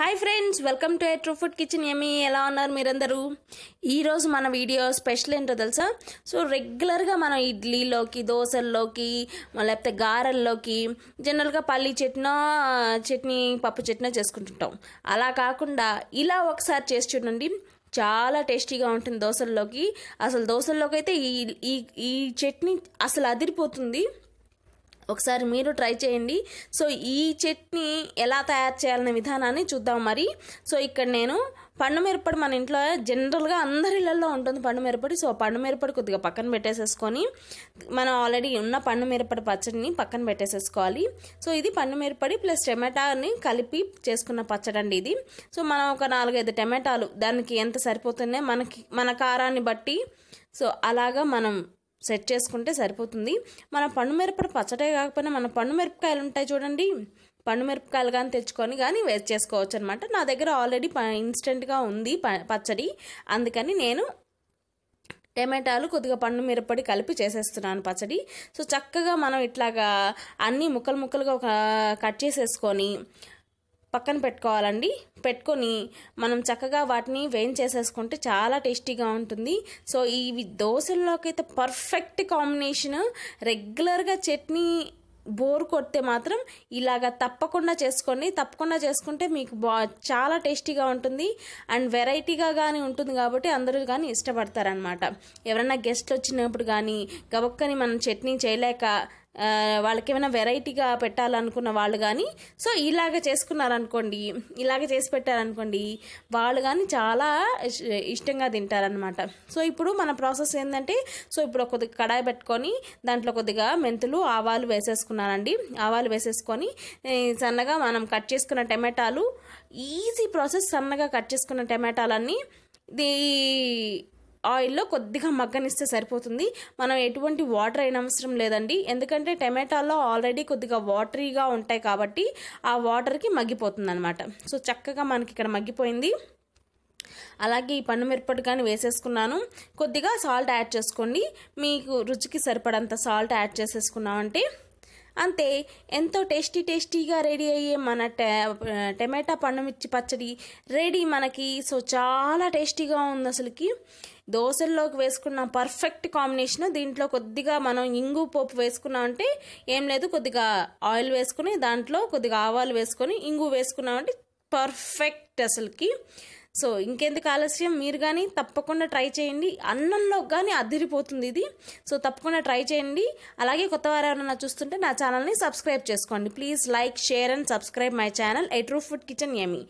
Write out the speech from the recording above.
hi friends welcome to ఎట్రూ food kitchen ఏమి ఎలా ఉన్నారు మీరందరూ ఈరోజు మన వీడియో స్పెషల్ ఏంటో తెలుసా సో రెగ్యులర్గా మనం ఇడ్లీలోకి దోశల్లోకి లేకపోతే గారెల్లోకి జనరల్గా పల్లీ చట్నో చట్నీ పప్పు చట్నీ చేసుకుంటుంటాం అలా కాకుండా ఇలా ఒకసారి చేసి చూడండి చాలా టేస్టీగా ఉంటుంది దోశల్లోకి అసలు దోశల్లోకి అయితే ఈ ఈ చట్నీ అసలు అదిరిపోతుంది ఒకసారి మీరు ట్రై చేయండి సో ఈ చట్నీ ఎలా తయారు చేయాలనే విధానాన్ని చూద్దాం మరి సో ఇక్కడ నేను పండు మిరపడి మన ఇంట్లో జనరల్గా అందరి ఇళ్ళల్లో ఉంటుంది పండు మిరపడి సో పండు మిరపడి కొద్దిగా పక్కన పెట్టేసేసుకొని మనం ఆల్రెడీ ఉన్న పండు మిరపడి పచ్చడిని పక్కన పెట్టేసేసుకోవాలి సో ఇది పండు మిరపడి ప్లస్ టమాటాని కలిపి చేసుకున్న పచ్చడి అండి ఇది సో మనం ఒక నాలుగైదు టమాటాలు దానికి ఎంత సరిపోతున్నాయి మనకి మన కారాన్ని బట్టి సో అలాగా మనం సెట్ చేసుకుంటే సరిపోతుంది మన పండు మిరపకాయ పచ్చటే కాకపోయినా మన పండు మిరపకాయలు ఉంటాయి చూడండి పండు మిరపకాయలు కానీ తెచ్చుకొని కానీ వేస్ట్ చేసుకోవచ్చు అనమాట నా దగ్గర ఆల్రెడీ ఇన్స్టెంట్గా ఉంది పచ్చడి అందుకని నేను టమాటాలు కొద్దిగా పండు మిరపడి కలిపి చేసేస్తున్నాను పచ్చడి సో చక్కగా మనం ఇట్లాగా అన్నీ ముక్కలు ముక్కలుగా ఒక కట్ చేసేసుకొని పక్కన పెట్టుకోవాలండి పెట్టుకొని మనం చక్కగా వాటిని వేయించేసేసుకుంటే చాలా టేస్టీగా ఉంటుంది సో ఇవి దోశల్లోకి అయితే పర్ఫెక్ట్ కాంబినేషన్ రెగ్యులర్గా చట్నీ బోర్ కొడితే మాత్రం ఇలాగ తప్పకుండా చేసుకోండి తప్పకుండా చేసుకుంటే మీకు బా చాలా టేస్టీగా ఉంటుంది అండ్ వెరైటీగా కానీ ఉంటుంది కాబట్టి అందరూ కానీ ఇష్టపడతారనమాట ఎవరైనా గెస్ట్లు వచ్చినప్పుడు కానీ గబక్కని మనం చట్నీ చేయలేక వాళ్ళకి ఏమైనా వెరైటీగా పెట్టాలనుకున్న వాళ్ళు కానీ సో ఇలాగ చేసుకున్నారనుకోండి ఇలాగ చేసి పెట్టారనుకోండి వాళ్ళు కానీ చాలా ఇష్టంగా తింటారనమాట సో ఇప్పుడు మన ప్రాసెస్ ఏంటంటే సో ఇప్పుడు కొద్దిగా కడాయి పెట్టుకొని దాంట్లో కొద్దిగా మెంతులు ఆవాలు వేసేసుకున్నానండి ఆవాలు వేసేసుకొని సన్నగా మనం కట్ చేసుకున్న టమాటాలు ఈజీ ప్రాసెస్ సన్నగా కట్ చేసుకున్న టమాటాలన్నీ ఆయిల్లో కొద్దిగా మగ్గనిస్తే సరిపోతుంది మనం ఎటువంటి వాటర్ అయిన అవసరం లేదండి ఎందుకంటే టమాటాలో ఆల్రెడీ కొద్దిగా వాటరీగా ఉంటాయి కాబట్టి ఆ వాటర్కి మగ్గిపోతుంది అనమాట సో చక్కగా మనకి ఇక్కడ మగ్గిపోయింది అలాగే ఈ మిరపటి కానీ వేసేసుకున్నాను కొద్దిగా సాల్ట్ యాడ్ చేసుకోండి మీకు రుచికి సరిపడంత సాల్ట్ యాడ్ చేసేసుకున్నామంటే అంతే ఎంతో టేస్టీ టేస్టీగా రెడీ అయ్యే మన టమాటా పండు మిర్చి పచ్చడి రెడీ మనకి సో చాలా టేస్టీగా ఉంది అసలుకి దోశల్లోకి వేసుకున్న పర్ఫెక్ట్ కాంబినేషన్ దీంట్లో కొద్దిగా మనం ఇంగు పోపు వేసుకున్నామంటే ఏం లేదు కొద్దిగా ఆయిల్ వేసుకుని దాంట్లో కొద్దిగా ఆవాలు వేసుకొని ఇంగు వేసుకున్నామంటే పర్ఫెక్ట్ అసలుకి సో ఇంకెందుకు ఆలస్యం మీరు కానీ తప్పకుండా ట్రై చేయండి అన్నంలో కానీ అదిరిపోతుంది ఇది సో తప్పకుండా ట్రై చేయండి అలాగే కొత్త వారు ఎవరైనా చూస్తుంటే నా ఛానల్ని సబ్స్క్రైబ్ చేసుకోండి please like share and subscribe my channel ఎట్రూ ఫుడ్ కిచెన్ యమీ